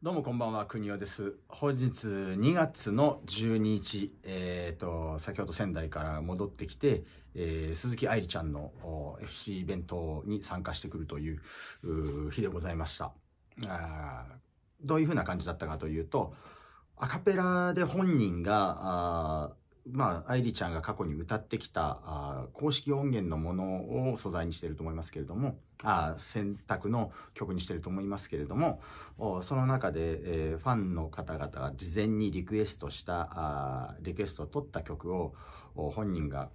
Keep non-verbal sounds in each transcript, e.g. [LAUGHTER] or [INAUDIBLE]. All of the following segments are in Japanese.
どうもこんばんは、におです。本日2月の12日、えーと、先ほど仙台から戻ってきて、えー、鈴木愛理ちゃんの FC イベントに参加してくるという日でございましたあ。どういうふうな感じだったかというと、アカペラで本人があまあ、愛理ちゃんが過去に歌ってきたあ公式音源のものを素材にしてると思いますけれどもあ選択の曲にしてると思いますけれどもその中で、えー、ファンの方々が事前にリクエストしたあリクエストを取った曲を本人が、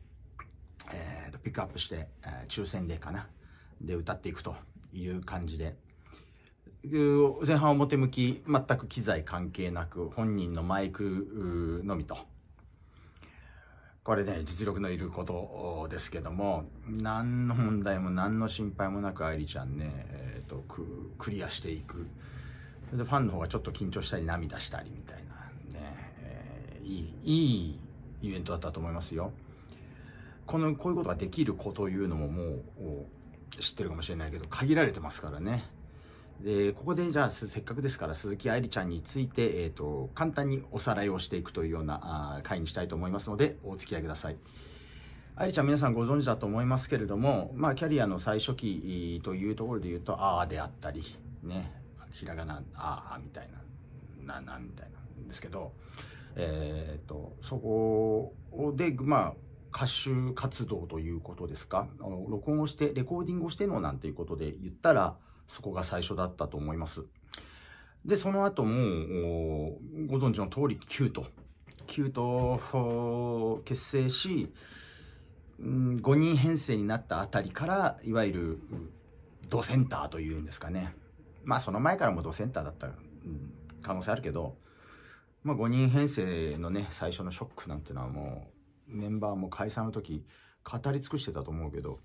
えーと、とピックアップして、えー、抽選でかなで歌っていくという感じで。前半表向き全く機材関係なく本人のマイクのみと。これね、実力のいることですけども、何の問題も何の心配もなく愛梨ちゃんね、えーと、クリアしていく。それでファンの方がちょっと緊張したり涙したりみたいなね、えー、いい、いいイベントだったと思いますよ。この、こういうことができる子というのももう、知ってるかもしれないけど、限られてますからね。でここでじゃあせっかくですから鈴木愛理ちゃんについて、えーと、簡単におさらいをしていくというようなあ回にしたいと思いますのでお付き合いください。愛理ちゃん皆さんご存知だと思いますけれども、まあ、キャリアの最初期というところで言うと「ああ」であったりねひらがな「ああ」みたいな「なな」みたいなんですけど、えーと、とそこでまあ歌手活動ということですか録音をしてレコーディングをしてのなんていうことで言ったら「そこが最初だったと思います。で、その後も、ご存知の通り、キュート。キュートを結成し、5人編成になったあたりから、いわゆる、ドセンターというんですかね。まあ、その前からもドセンターだった可能性あるけど、まあ、5人編成のね、最初のショックなんてのはもう、メンバーも解散の時、語り尽くしてたと思うけど、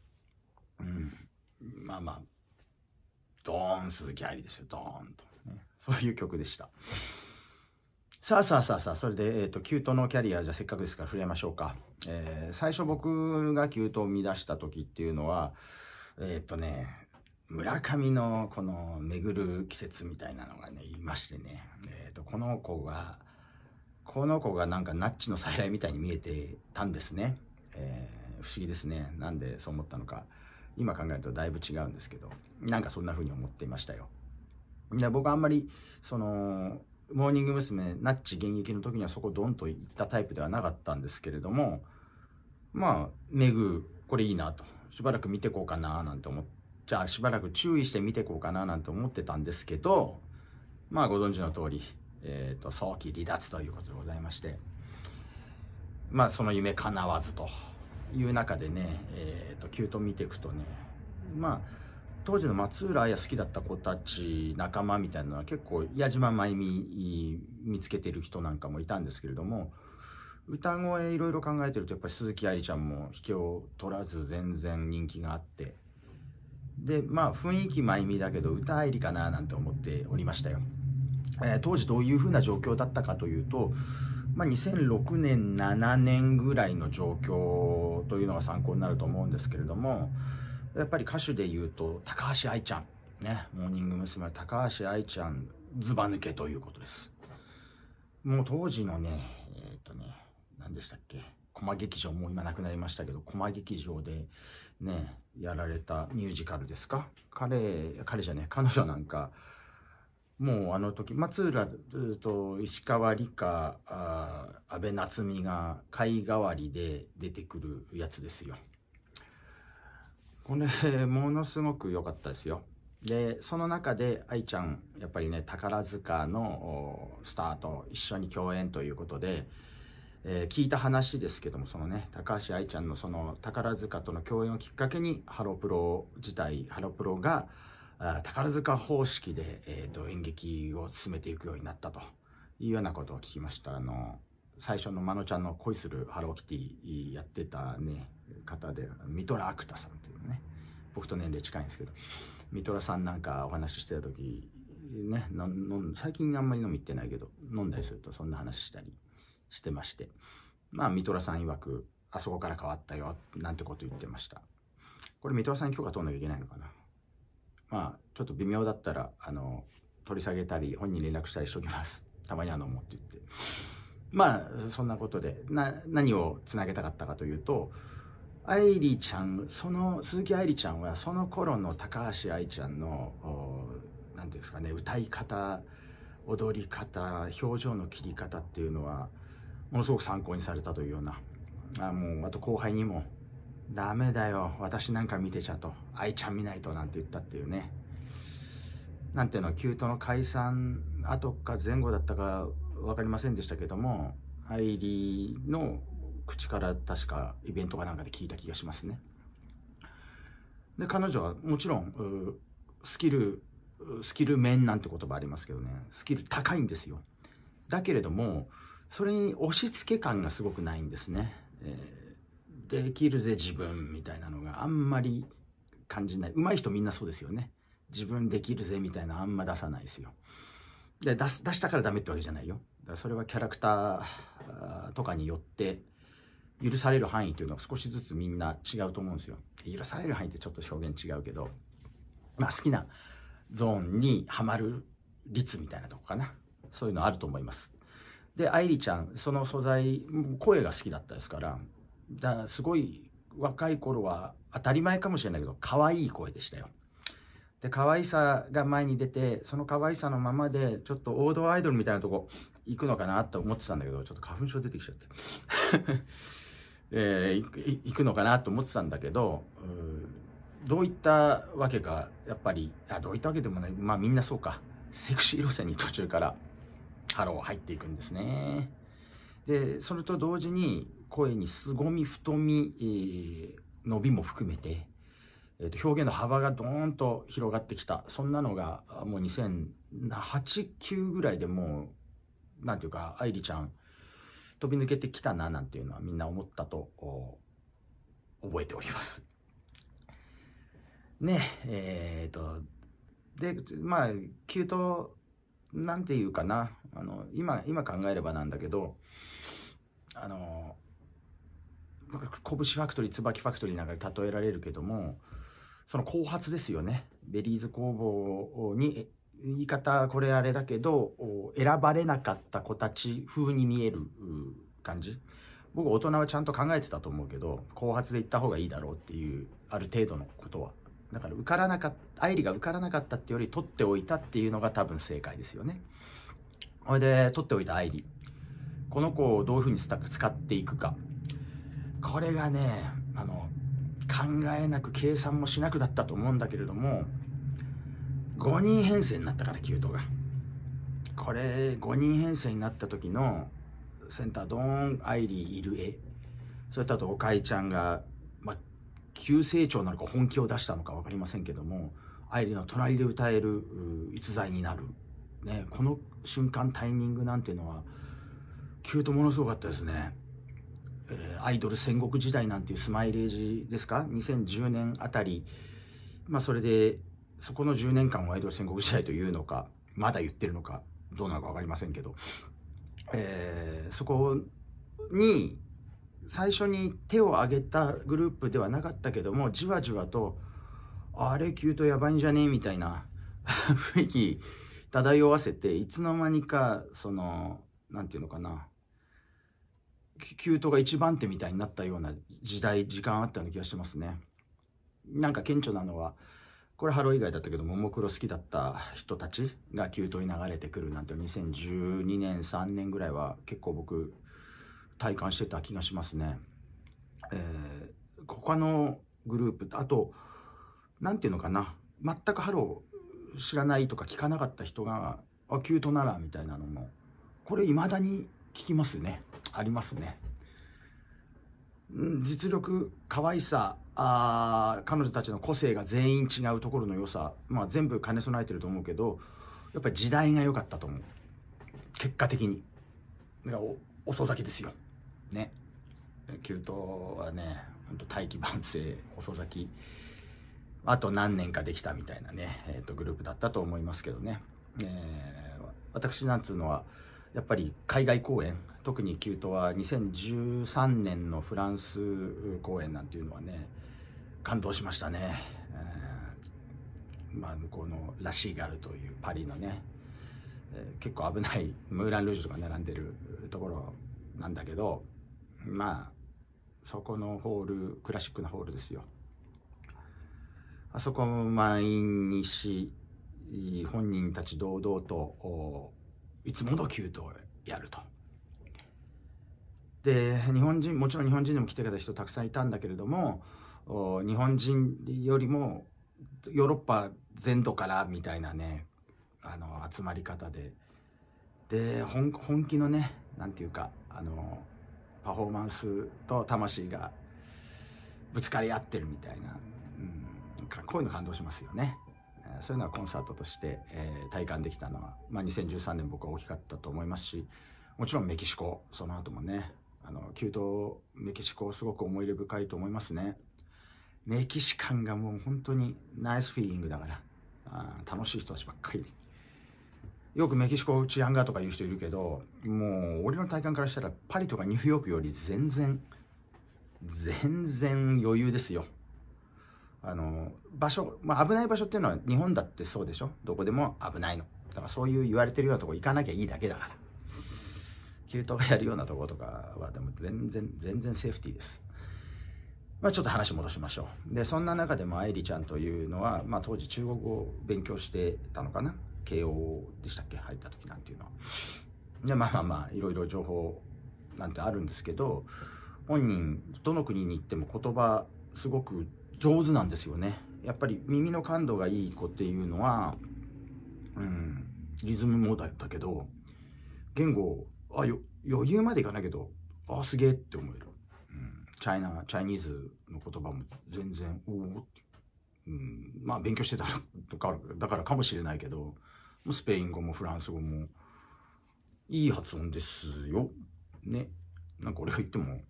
うん、まあまあ、ドーン、鈴木愛理ですよ、ドーンと、ね。そういう曲でした。さあさあさあさあ、それで、えっ、ー、と、キュートのキャリア、じゃせっかくですから触れましょうか。えー、最初僕がキュートを見出した時っていうのは、えっ、ー、とね、村上のこの巡る季節みたいなのがね、いましてね、えっ、と、この子が、この子がなんかナッチの再来みたいに見えてたんですね。え不思議ですね。なんでそう思ったのか。今考えるとだいぶ違うんですけど、なんかそんな風に思っていましたよ。で僕あんまり、その、モーニング娘。ナッチ現役の時にはそこドンと行ったタイプではなかったんですけれども、まあ、メグ、これいいなと。しばらく見てこうかななんて思って、じゃあしばらく注意して見てこうかななんて思ってたんですけど、まあご存知の通り、えっ、ー、と、早期離脱ということでございまして、まあその夢叶わずと。いう中でね、えーと、キュート見ていくとねまあ当時の松浦綾好きだった子たち仲間みたいなのは結構矢島真由美見つけてる人なんかもいたんですけれども歌声いろいろ考えてるとやっぱり鈴木愛理ちゃんも引けを取らず全然人気があってでまあ雰囲気真由美だけど歌愛理かななんて思っておりましたよ。えー、当時どういうふうな状況だったかというとまあ、2006年7年ぐらいの状況というのが参考になると思うんですけれどもやっぱり歌手でいうと高橋愛ちゃんねモーニング娘。の高橋愛ちゃんずば抜けということですもう当時のねえっ、ー、とね何でしたっけ駒劇場もう今なくなりましたけど駒劇場でねやられたミュージカルですか彼彼じゃね彼女なんかもうあの時松浦ずっと石川理香安部夏実が貝代わりで出てくるやつですよ。これものすごく良かったですよ。でその中で愛ちゃんやっぱりね宝塚のスターと一緒に共演ということで、えー、聞いた話ですけどもそのね高橋愛ちゃんのその宝塚との共演をきっかけにハロプロ自体ハロプロが「宝塚方式で、えーと、演劇を進めていくようになったというようなことを聞きましたあの最初のまのちゃんの恋するハローキティやってたね方でミトラ・アクタさんっていうね僕と年齢近いんですけどミトラさんなんかお話ししてた時ね最近あんまり飲み行ってないけど飲んだりするとそんな話したりしてましてまあミトラさん曰くあそこから変わったよなんてこと言ってましたこれミトラさん許可取んなきゃいけないのかなまあ、ちょっと微妙だったら、あの、取り下げたり、本人連絡したりしておきます。[LAUGHS] たまにあの、もって言って。まあ、そんなことで、な、何をつなげたかったかというと、愛理ちゃん、その、鈴木愛理ちゃんは、その頃の高橋愛ちゃんの、何ていうんですかね、歌い方、踊り方、表情の切り方っていうのは、ものすごく参考にされたというような、あもう、あと後輩にも、ダメだよ私なんか見てちゃと愛ちゃん見ないとなんて言ったっていうねなんていうのキュートの解散後か前後だったか分かりませんでしたけども愛理の口から確かイベントかなんかで聞いた気がしますねで彼女はもちろんスキルスキル面なんて言葉ありますけどねスキル高いんですよだけれどもそれに押し付け感がすごくないんですね、えーできるぜ自分みたいなのがあんまり感じない上手い人みんなそうですよね自分できるぜみたいなあんま出さないですよで出す出したからダメってわけじゃないよだからそれはキャラクターとかによって許される範囲というのは少しずつみんな違うと思うんですよ許される範囲ってちょっと表現違うけどまあ好きなゾーンにはまる率みたいなとこかなそういうのあると思いますで愛梨ちゃんその素材声が好きだったですからだからすごい若い頃は当たり前かもしれないけど可愛い声でしたよで可愛さが前に出てその可愛さのままでちょっと王道アイドルみたいなとこ行くのかなと思ってたんだけどちょっと花粉症出てきちゃって [LAUGHS] えー、行くのかなと思ってたんだけどどういったわけかやっぱりあどういったわけでもないまあみんなそうかセクシー路線に途中からハロー入っていくんですねでそれと同時に声に凄み太み、えー、伸びも含めて、えー、と表現の幅がドーンと広がってきたそんなのがもう2008,9ぐらいでもうなんていうか愛梨ちゃん飛び抜けてきたななんていうのはみんな思ったと覚えております。ねえーと、とでまあ急騰なんていうかなあの今今考えればなんだけどあの拳ファクトリー椿ファクトリーなんかで例えられるけどもその後発ですよねベリーズ工房に言い方これあれだけど選ばれなかった子たち風に見える感じ僕大人はちゃんと考えてたと思うけど後発で行った方がいいだろうっていうある程度のことはだから受からなかった愛理が受からなかったってより取っておいたっていうのが多分正解ですよねほれで取っておいた愛理この子をどういうふうに使っていくかこれがねあの考えなく計算もしなくだったと思うんだけれども5人編成になったから9頭がこれ5人編成になった時のセンタードーンアイリーいる絵。それとあとおかえちゃんが、まあ、急成長なのか本気を出したのか分かりませんけどもアイリーの隣で歌える逸材になる、ね、この瞬間タイミングなんていうのはキュートものすごかったですね。アイドル戦国時代なんていうスマイレージですか2010年あたり、まあ、それでそこの10年間をアイドル戦国時代というのかまだ言ってるのかどうなのか分かりませんけど、えー、そこに最初に手を挙げたグループではなかったけどもじわじわとあれ急とやばいんじゃねえみたいな [LAUGHS] 雰囲気漂わせていつの間にかその何て言うのかな給湯が一番手みたいになったような時代時間あったような気がしてますねなんか顕著なのはこれハロー以外だったけどももクロ好きだった人たちが給湯に流れてくるなんて2012年3年ぐらいは結構僕体感してた気がしますね。えー、他のグループあと何て言うのかな全くハロー知らないとか聞かなかった人が「あキュートなら」みたいなのもこれ未だに聞きますね。ありますね。実力可愛さああ、彼女たちの個性が全員違うところの良さ、まあ、全部兼ね備えてると思うけどやっぱり時代が良かったと思う結果的にだから遅咲きですよねキュートはねほんと大器晩成遅咲きあと何年かできたみたいなね、えー、とグループだったと思いますけどね、えー、私なんつうのはやっぱり海外公演特にキュートは2013年のフランス公演なんていうのはね感動しましたね、えー、まあ、向こうのラシーガルというパリのね、えー、結構危ないムーラン・ルージュとか並んでるところなんだけどまあそこのホールクラシックなホールですよあそこも満員にし本人たち堂々といつものキートをやるとで日本人もちろん日本人でも来てくれた人たくさんいたんだけれども日本人よりもヨーロッパ全土からみたいなねあの集まり方でで本気のね何て言うかあのパフォーマンスと魂がぶつかり合ってるみたいな、うん、こういうの感動しますよね。そういうのはコンサートとして、えー、体感できたのは、まあ、2013年僕は大きかったと思いますしもちろんメキシコその後もねあの、キュメキシコすごく思い入れ深いと思いますね。メキシカンがもう本当にナイスフィーリングだから、あ楽しい人たちばっかり。よくメキシコ治安がとか言う人いるけど、もう俺の体感からしたらパリとかニューヨークより全然、全然余裕ですよ。あの、場所、まあ、危ない場所っていうのは日本だってそうでしょどこでも危ないの。だからそういう言われてるようなとこ行かなきゃいいだけだから。給湯がやるようなとことかは、でも全然、全然セーフティーです。まあ、ちょっと話戻しましょう。で、そんな中でも愛理ちゃんというのは、まあ、当時中国語を勉強してたのかな。慶応でしたっけ入った時なんていうのは。で、まあまあまあ、いろいろ情報なんてあるんですけど、本人、どの国に行っても言葉、すごく上手なんですよね。やっぱり耳の感度がいい子っていうのは、うん、リズムもだったけど、言語あよ余裕までいかないけどあすげえって思える、うん、チャイナチャイニーズの言葉も全然おおって、うん、まあ勉強してたとかだからかもしれないけどスペイン語もフランス語もいい発音ですよ。ね。なんか俺が言っても、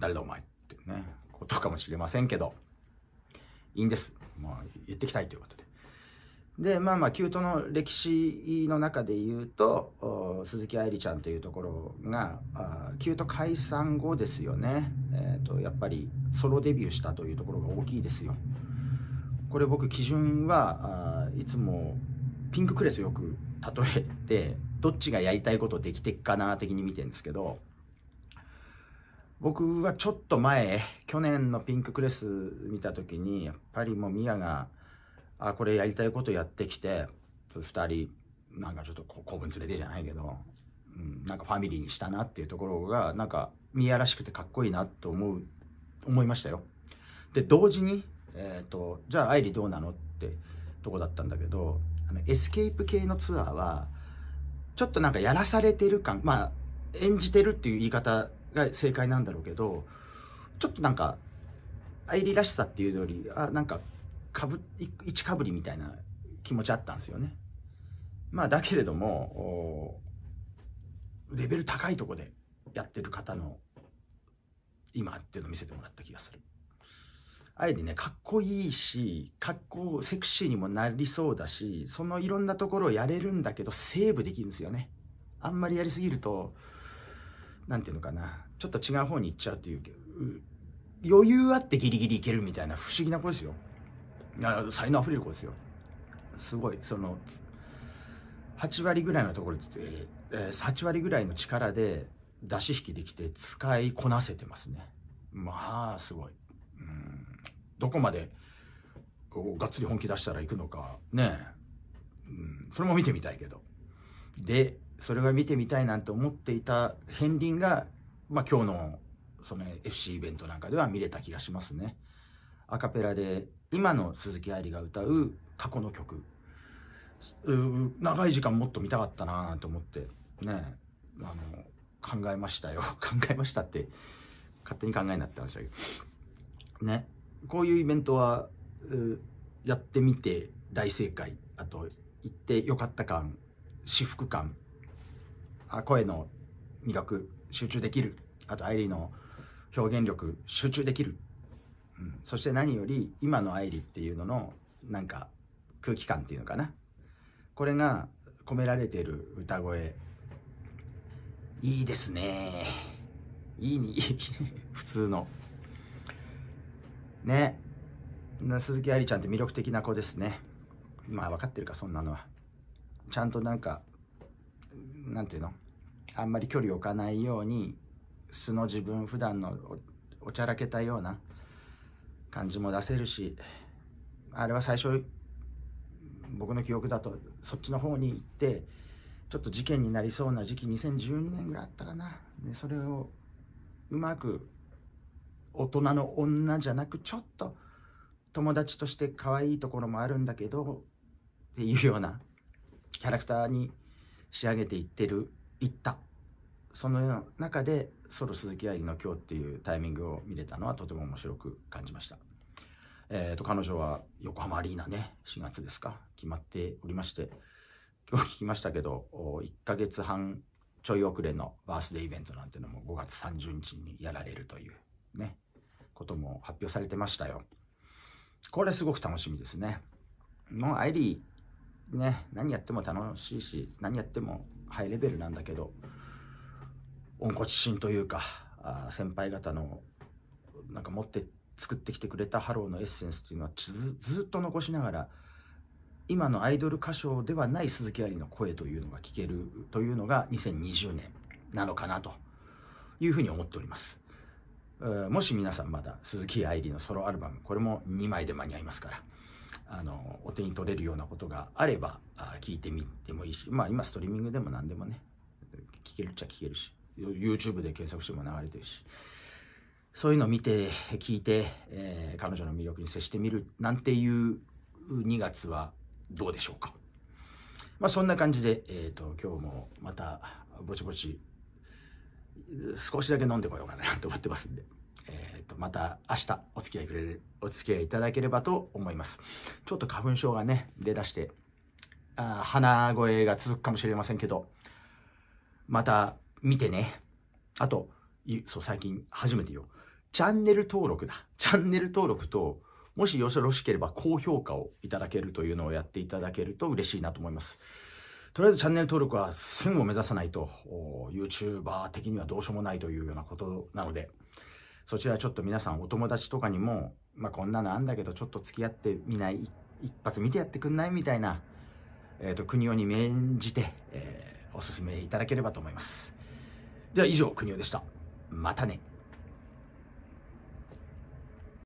誰だお前ってね、ことかもしれませんけど、いいんです。まあ、言ってきたいということで。でまあまあキュートの歴史の中で言うと鈴木愛理ちゃんというところがキュート解散後ですよね、えーと、やっぱりソロデビューしたというところが大きいですよこれ僕基準はいつもピンククレスよく例えてどっちがやりたいことできてっかな的に見てるんですけど僕はちょっと前去年のピンククレス見た時にやっぱりもうミヤが「あこれやりたいことやってきて2人なんかちょっと子分連れてじゃないけど、うん、なんかファミリーにしたなっていうところがなんか宮らしくてかっこいいなと思う思いましたよ。で同時に、えーと、とじゃあ愛梨どうなのってとこだったんだけどあのエスケープ系のツアーはちょっとなんかやらされてる感まあ演じてるっていう言い方が正解なんだろうけどちょっとなんか愛梨らしさっていうよりあなんかかぶ一かぶりみたいな気持ちあったんですよねまあだけれどもレベル高いとこでやってる方の今っていうのを見せてもらった気がするあえてねかっこいいしかっこセクシーにもなりそうだしそのいろんなところをやれるんだけどセーブできるんですよねあんまりやりすぎると何ていうのかなちょっと違う方に行っちゃうっていう余裕あってギリギリいけるみたいな不思議な子ですよいや才能あふれる子ですよすごいその8割ぐらいのところで、えー、8割ぐらいの力で出し引きできて使いこなせてますねまあすごいうんどこまでがっつり本気出したらいくのかねえ、うん、それも見てみたいけどでそれが見てみたいなんて思っていた片鱗が、まあ、今日のその FC イベントなんかでは見れた気がしますねアカペラで今の鈴木愛理が歌う過去の曲長い時間もっと見たかったなと思ってねあの考えましたよ [LAUGHS] 考えましたって勝手に考えになってましたけどねこういうイベントはやってみて大正解あと行ってよかった感私服感あ声の魅力集中できるあとアイリーの表現力集中できるそして何より今の愛理っていうののなんか空気感っていうのかなこれが込められてる歌声いいですねいいに [LAUGHS] 普通のね鈴木愛理ちゃんって魅力的な子ですねまあ分かってるかそんなのはちゃんとなんかなんていうのあんまり距離置かないように素の自分普段のおちゃらけたような感じも出せるしあれは最初僕の記憶だとそっちの方に行ってちょっと事件になりそうな時期2012年ぐらいあったかなでそれをうまく大人の女じゃなくちょっと友達として可愛いところもあるんだけどっていうようなキャラクターに仕上げていってるいったその中でソロ鈴木愛理の今日っていうタイミングを見れたのはとても面白く感じました。えーと、彼女は横浜アリーナね4月ですか決まっておりまして今日聞きましたけど1ヶ月半ちょい遅れのバースデーイベントなんてのも5月30日にやられるというねことも発表されてましたよこれすごく楽しみですねもうアイリーね何やっても楽しいし何やってもハイレベルなんだけど故知新というかあ先輩方のなんか持って作ってきてくれたハローのエッセンスというのはずずっと残しながら今のアイドル歌唱ではない鈴木愛理の声というのが聞けるというのが2020年なのかなというふうに思っております。もし皆さんまだ鈴木愛理のソロアルバムこれも2枚で間に合いますからあのお手に取れるようなことがあれば聞いてみてもいいしまあ今ストリーミングでも何でもね聞けるっちゃ聞けるし YouTube で検索しても流れてるしそういうのを見て聞いて、えー、彼女の魅力に接してみるなんていう2月はどうでしょうか、まあ、そんな感じで、えーと、今日もまたぼちぼち少しだけ飲んでこようかなと思ってますんで。えー、とまた明日お付き合いくれるお付き合いいただければと思いますちょっと花粉症がね出だしてあ鼻声が続くかもしれませんけどまた見てね。あと、そう、最近初めてよ。チャンネル登録だ。チャンネル登録と、もしよろしければ高評価をいただけるというのをやっていただけると嬉しいなと思います。とりあえずチャンネル登録は1000を目指さないと、YouTuber 的にはどうしようもないというようなことなので、そちらちょっと皆さんお友達とかにも、まあ、こんなのあんだけどちょっと付き合ってみない、一発見てやってくんないみたいな、えっ、ー、と、国をに免じて、えー、お勧めいただければと思います。では以上、国尾でした。またね。